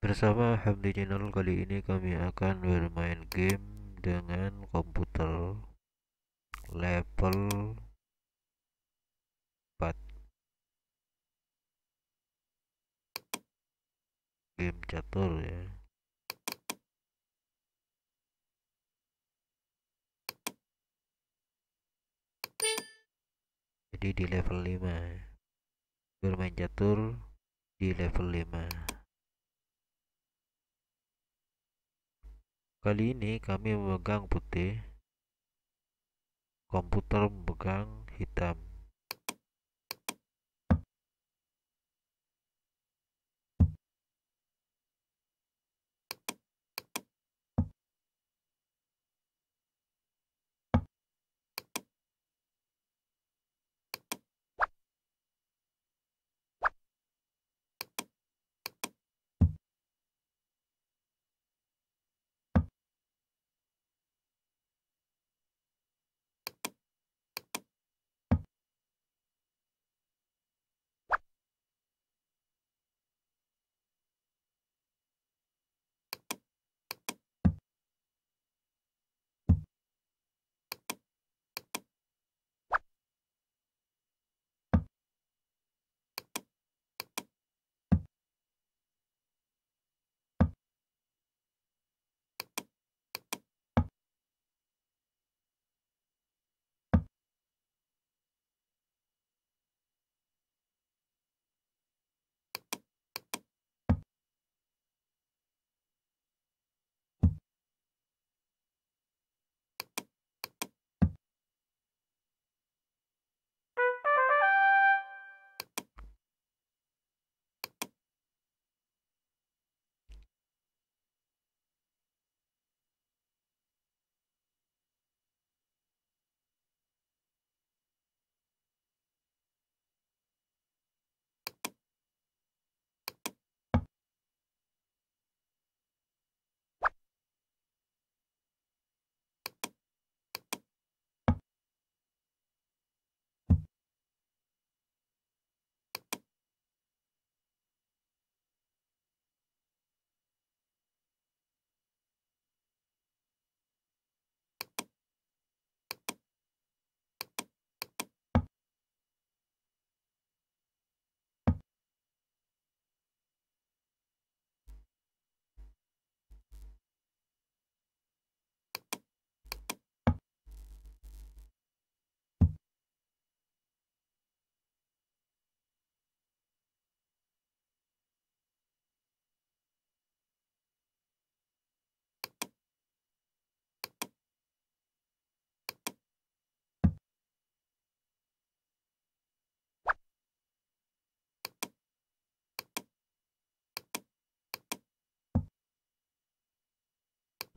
Bersama Hamdi Channel kali ini kami akan bermain game dengan komputer motor ya jadi di level 5 bermain catur di level 5 kali ini kami memegang putih komputer memegang hitam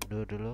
dulu dulu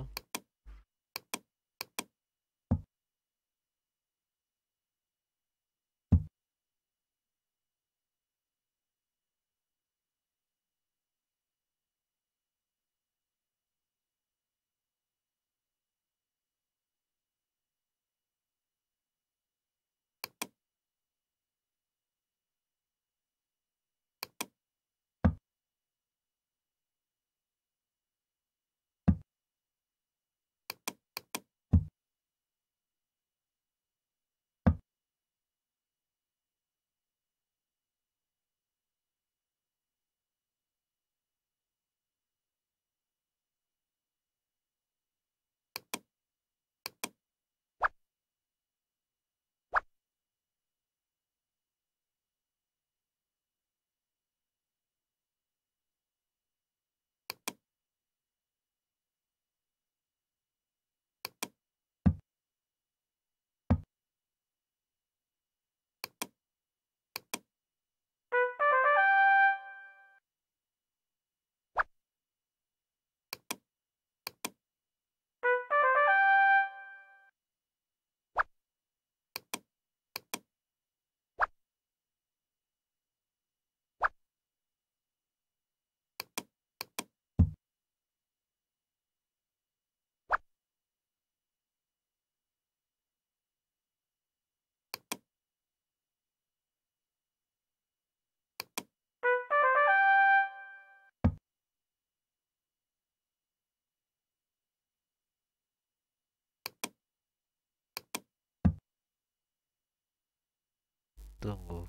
动物。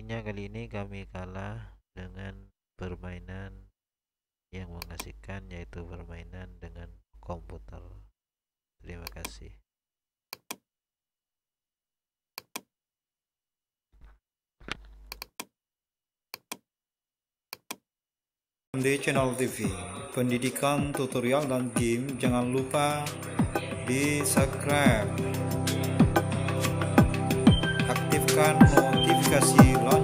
akhirnya kali ini kami kalah dengan permainan yang mengasihkan yaitu permainan dengan komputer terima kasih di channel TV pendidikan tutorial dan game jangan lupa di subscribe aktifkan fica assim,